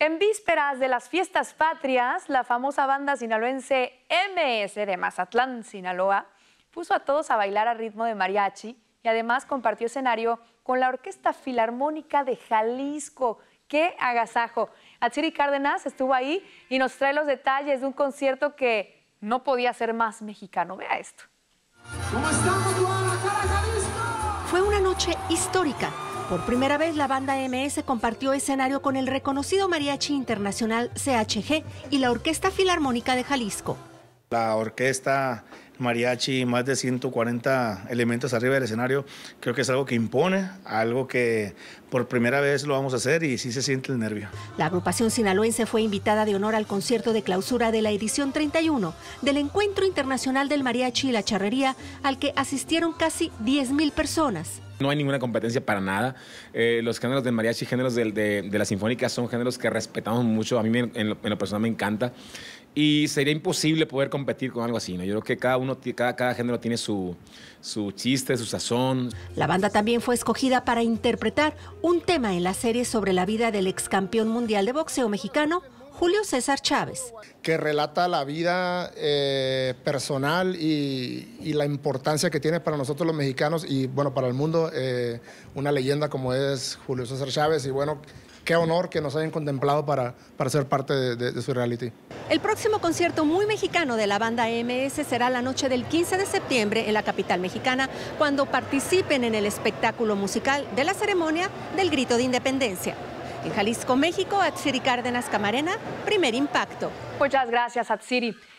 En vísperas de las fiestas patrias, la famosa banda sinaloense MS de Mazatlán, Sinaloa, puso a todos a bailar a ritmo de mariachi y además compartió escenario con la Orquesta Filarmónica de Jalisco. ¡Qué agasajo! Achiri Cárdenas estuvo ahí y nos trae los detalles de un concierto que no podía ser más mexicano. Vea esto. ¿Cómo Jalisco? Fue una noche histórica por primera vez, la banda MS compartió escenario con el reconocido mariachi internacional CHG y la Orquesta Filarmónica de Jalisco. La orquesta, mariachi, más de 140 elementos arriba del escenario, creo que es algo que impone, algo que por primera vez lo vamos a hacer y sí se siente el nervio. La agrupación sinaloense fue invitada de honor al concierto de clausura de la edición 31 del Encuentro Internacional del Mariachi y la Charrería, al que asistieron casi 10.000 personas. No hay ninguna competencia para nada. Eh, los géneros del mariachi, géneros de, la sinfónica son géneros que respetamos mucho. A mí en, lo, personal me encanta. Y sería imposible poder competir con algo así. ¿no? Yo creo que cada, uno, cada género tiene su, su chiste, su sazón. La banda también fue escogida para interpretar un tema en la serie sobre la vida del ex campeón mundial de boxeo mexicano, Julio César Chávez. Que relata la vida eh, personal y, la importancia que tiene para nosotros los mexicanos y bueno, para el mundo, eh, una leyenda como es Julio César Chávez y bueno, qué honor que nos hayan contemplado para, para ser parte de, su reality. El próximo concierto muy mexicano de la banda MS será la noche del 15 de septiembre en la capital mexicana, cuando participen en el espectáculo musical de la ceremonia del Grito de Independencia. En Jalisco, México, Atsiri Cárdenas Camarena, primer impacto. Muchas gracias, Atsiri.